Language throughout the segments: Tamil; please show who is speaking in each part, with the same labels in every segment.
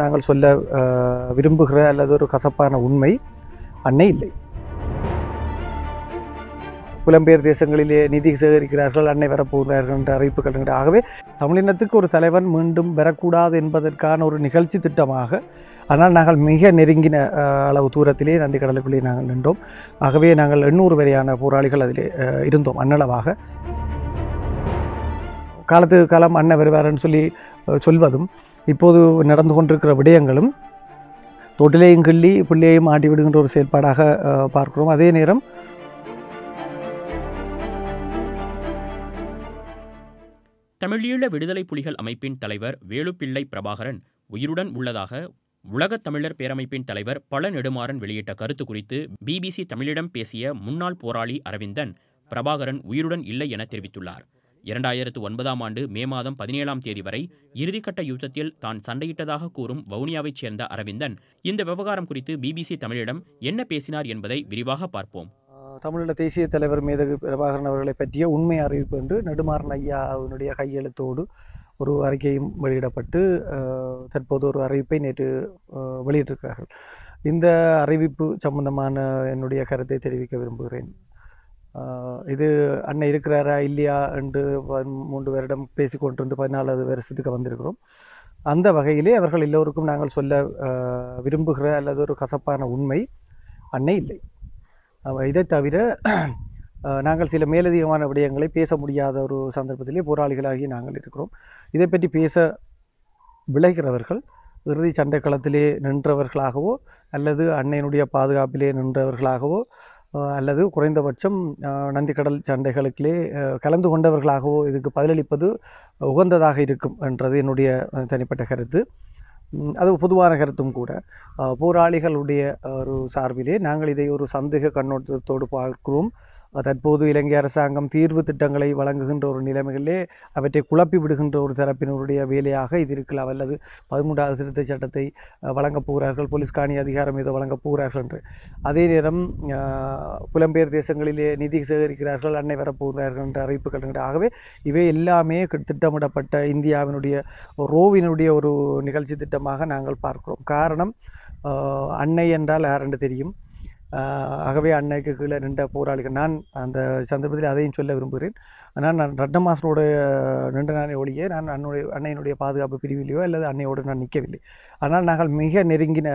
Speaker 1: நாங்கள் சொல்ல விரும்புகிற அல்லது ஒரு கசப்பான உண்மை அன்னை இல்லை புலம்பெயர் தேசங்களிலே நிதி சேகரிக்கிறார்கள் அன்னை வரப்போகிறார்கள் என்ற அறிவிப்புகள் ஆகவே தமிழினத்துக்கு ஒரு தலைவன் மீண்டும் பெறக்கூடாது என்பதற்கான ஒரு நிகழ்ச்சி திட்டமாக ஆனால் நாங்கள் மிக நெருங்கின அளவு தூரத்திலே நந்தி கடலுக்குள்ளே நாங்கள் நின்றோம் ஆகவே நாங்கள் எண்ணூறு வரையான போராளிகள் அதிலே இருந்தோம் அன்னளவாக காலத்துக்கு காலம் அண்ணன் வருவாருன்னு சொல்லி சொல்வதும் இப்போது நடந்து கொண்டிருக்கிற விடயங்களும் தொட்டிலையும் கிள்ளி பிள்ளையையும் ஆட்டி விடுகின்ற ஒரு செயல்பாடாக பார்க்கிறோம் அதே நேரம்
Speaker 2: தமிழீழ விடுதலை புலிகள் அமைப்பின் தலைவர் வேலுப்பிள்ளை பிரபாகரன் உயிருடன் உள்ளதாக உலக தமிழர் பேரமைப்பின் தலைவர் பல நெடுமாறன் வெளியிட்ட கருத்து குறித்து பிபிசி தமிழிடம் பேசிய முன்னாள் போராளி அரவிந்தன் பிரபாகரன் உயிருடன் இல்லை என தெரிவித்துள்ளார் இரண்டாயிரத்து ஒன்பதாம் ஆண்டு மே மாதம் பதினேழாம் தேதி வரை இறுதிக்கட்ட யுத்தத்தில் தான் சண்டையிட்டதாக கூறும் வவுனியாவைச் சேர்ந்த அரவிந்தன் இந்த விவகாரம் குறித்து பிபிசி தமிழிடம் என்ன பேசினார் என்பதை விரிவாக பார்ப்போம்
Speaker 1: தமிழீழ தேசிய தலைவர் மேதகு பிரபாகரன் அவர்களை பற்றிய உண்மை அறிவிப்பு என்று நெடுமாறன் ஐயா அவனுடைய கையெழுத்தோடு ஒரு அறிக்கையும் வெளியிடப்பட்டு தற்போது ஒரு அறிவிப்பை நேற்று வெளியிட்டிருக்கிறார்கள் இந்த அறிவிப்பு சம்பந்தமான என்னுடைய கருத்தை தெரிவிக்க விரும்புகிறேன் இது அண்ணன் இருக்கிறாரா இல்லையா என்று மூன்று வருடம் பேசி கொண்டிருந்து பதினாலாவது வருஷத்துக்கு வந்திருக்கிறோம் அந்த வகையிலே அவர்கள் எல்லோருக்கும் நாங்கள் சொல்ல விரும்புகிற அல்லது ஒரு கசப்பான உண்மை அன்னை இல்லை இதை தவிர நாங்கள் சில மேலதிகமான விடயங்களை பேச முடியாத ஒரு சந்தர்ப்பத்திலே போராளிகளாகி நாங்கள் இருக்கிறோம் இதை பற்றி பேச விளைகிறவர்கள் இறுதி சண்டைக்களத்திலே களத்திலே நின்றவர்களாகவோ அல்லது அன்னையினுடைய பாதுகாப்பிலே நின்றவர்களாகவோ அல்லது குறைந்தபட்சம் நந்திக்கடல் சண்டைகளுக்கிலே கலந்து கொண்டவர்களாகவோ இதுக்கு பதிலளிப்பது உகந்ததாக இருக்கும் என்றது என்னுடைய தனிப்பட்ட கருத்து அது பொதுவான கருத்தும் கூட போராளிகளுடைய ஒரு சார்பிலே நாங்கள் இதை ஒரு சந்தேக கண்ணோட்டத்தோடு பார்க்கிறோம் தற்போது இலங்கை அரசாங்கம் தீர்வு திட்டங்களை வழங்குகின்ற ஒரு நிலைமைகளிலே அவற்றை குழப்பி விடுகின்ற ஒரு தரப்பினருடைய வேலையாக இது இருக்கலாம் அல்லது பதிமூன்றாவது திருத்த சட்டத்தை வழங்கப் போகிறார்கள் போலீஸ் காணி அதிகாரம் ஏதோ வழங்கப் போகிறார்கள் என்று அதே நேரம் புலம்பெயர் தேசங்களிலே நிதி சேகரிக்கிறார்கள் அன்னை வரப்போகிறார்கள் என்ற அறிவிப்புகள் ஆகவே இவை எல்லாமே திட்டமிடப்பட்ட இந்தியாவினுடைய ரோவினுடைய ஒரு நிகழ்ச்சி திட்டமாக நாங்கள் பார்க்கிறோம் காரணம் அன்னை என்றால் யாரென்று தெரியும் ஆகவே அன்னைக்கு கீழே நின்ற போராளிகள் நான் அந்த சந்தர்ப்பத்தில் அதையும் சொல்ல விரும்புகிறேன் ஆனால் நான் மாஸ்டரோடு நின்ற நானே ஒழியே நான் அன்னுடைய அன்னையினுடைய பாதுகாப்பு பிரிவிலையோ அல்லது அன்னையோடு நான் நிற்கவில்லை ஆனால் நாங்கள் மிக நெருங்கின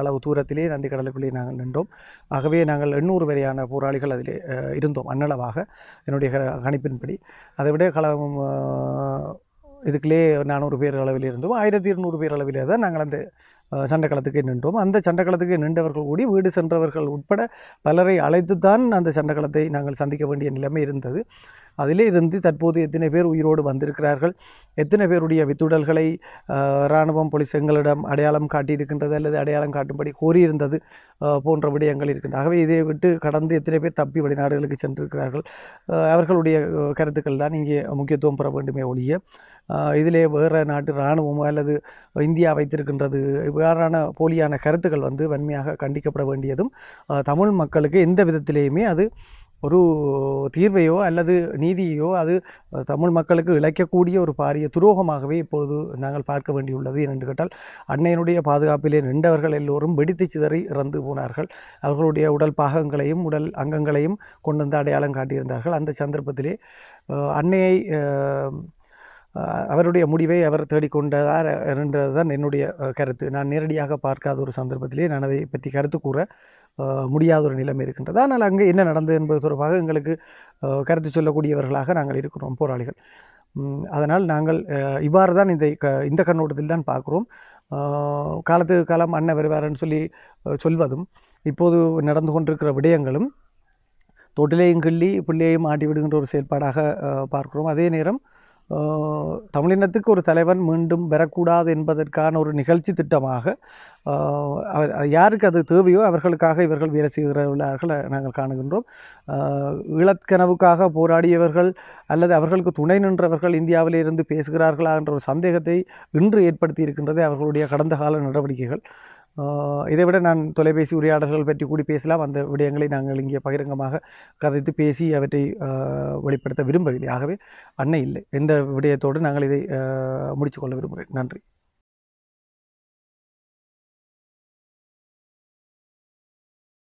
Speaker 1: அளவு தூரத்திலே நந்தி கடலுக்குள்ளே நாங்கள் நின்றோம் ஆகவே நாங்கள் எண்ணூறு வரையான போராளிகள் அதில் இருந்தோம் அன்னளவாக என்னுடைய கணிப்பின்படி அதை விட களம் இதுக்குள்ளே நானூறு பேர் அளவில் இருந்தோம் ஆயிரத்தி இருநூறு பேர் அளவில் தான் நாங்கள் அந்த சண்டைக்களத்துக்கு நின்றோம் அந்த சண்டக்களத்துக்கு நின்றவர்கள் கூடி வீடு சென்றவர்கள் உட்பட பலரை அழைத்து தான் அந்த சண்டக்களத்தை நாங்கள் சந்திக்க வேண்டிய நிலைமை இருந்தது அதிலே இருந்து தற்போது எத்தனை பேர் உயிரோடு வந்திருக்கிறார்கள் எத்தனை பேருடைய வித்துடல்களை இராணுவம் போலீஸ் எங்களிடம் அடையாளம் காட்டியிருக்கின்றது அல்லது அடையாளம் காட்டும்படி கோரியிருந்தது போன்ற விடயங்கள் இருக்கின்றன ஆகவே இதை விட்டு கடந்து எத்தனை பேர் தப்பி வெளிநாடுகளுக்கு சென்றிருக்கிறார்கள் அவர்களுடைய கருத்துக்கள் தான் இங்கே முக்கியத்துவம் பெற வேண்டுமே ஒழிய இதிலே வேறு நாட்டு இராணுவம் அல்லது இந்தியா வைத்திருக்கின்றது இவ்வாறான போலியான கருத்துக்கள் வந்து வன்மையாக கண்டிக்கப்பட வேண்டியதும் தமிழ் மக்களுக்கு எந்த விதத்திலேயுமே அது ஒரு தீர்வையோ அல்லது நீதியையோ அது தமிழ் மக்களுக்கு இழைக்கக்கூடிய ஒரு பாரிய துரோகமாகவே இப்பொழுது நாங்கள் பார்க்க வேண்டியுள்ளது என்று கேட்டால் அன்னையினுடைய பாதுகாப்பிலே நின்றவர்கள் எல்லோரும் வெடித்து சிதறி இறந்து போனார்கள் அவர்களுடைய உடல் பாகங்களையும் உடல் அங்கங்களையும் கொண்டு வந்து அடையாளம் காட்டியிருந்தார்கள் அந்த சந்தர்ப்பத்திலே அன்னையை அவருடைய முடிவை அவர் தேடிக்கொண்டதார் என்றது தான் என்னுடைய கருத்து நான் நேரடியாக பார்க்காத ஒரு சந்தர்ப்பத்திலே நான் அதை பற்றி கருத்து கூற முடியாத ஒரு நிலைமை இருக்கின்றது ஆனால் அங்கே என்ன நடந்தது என்பது தொடர்பாக எங்களுக்கு கருத்து சொல்லக்கூடியவர்களாக நாங்கள் இருக்கிறோம் போராளிகள் அதனால் நாங்கள் இவ்வாறு தான் இந்த க இந்த கண்ணோட்டத்தில் தான் பார்க்குறோம் காலத்துக்கு காலம் அண்ணன் வருவாரன்னு சொல்லி சொல்வதும் இப்போது நடந்து கொண்டிருக்கிற விடயங்களும் தொட்டிலையும் கிள்ளி பிள்ளையையும் ஆட்டி விடுகின்ற ஒரு செயல்பாடாக பார்க்குறோம் அதே நேரம் தமிழினத்துக்கு ஒரு தலைவன் மீண்டும் பெறக்கூடாது என்பதற்கான ஒரு நிகழ்ச்சி திட்டமாக யாருக்கு அது தேவையோ அவர்களுக்காக இவர்கள் வேலை செய்கிறார்கள் நாங்கள் காணுகின்றோம் இளக்கனவுக்காக போராடியவர்கள் அல்லது அவர்களுக்கு துணை நின்றவர்கள் இந்தியாவிலே இருந்து பேசுகிறார்களா என்ற ஒரு சந்தேகத்தை இன்று ஏற்படுத்தி இருக்கின்றது அவர்களுடைய கடந்த கால நடவடிக்கைகள் இதை விட நான் தொலைபேசி உரையாடல்கள் பற்றி கூடி பேசலாம் அந்த விடயங்களை நாங்கள் இங்கே பகிரங்கமாக கதைத்து பேசி அவற்றை வெளிப்படுத்த விரும்பவில்லை ஆகவே அன்னை இல்லை எந்த விடயத்தோடு நாங்கள் இதை முடித்துக்கொள்ள விரும்புகிறேன் நன்றி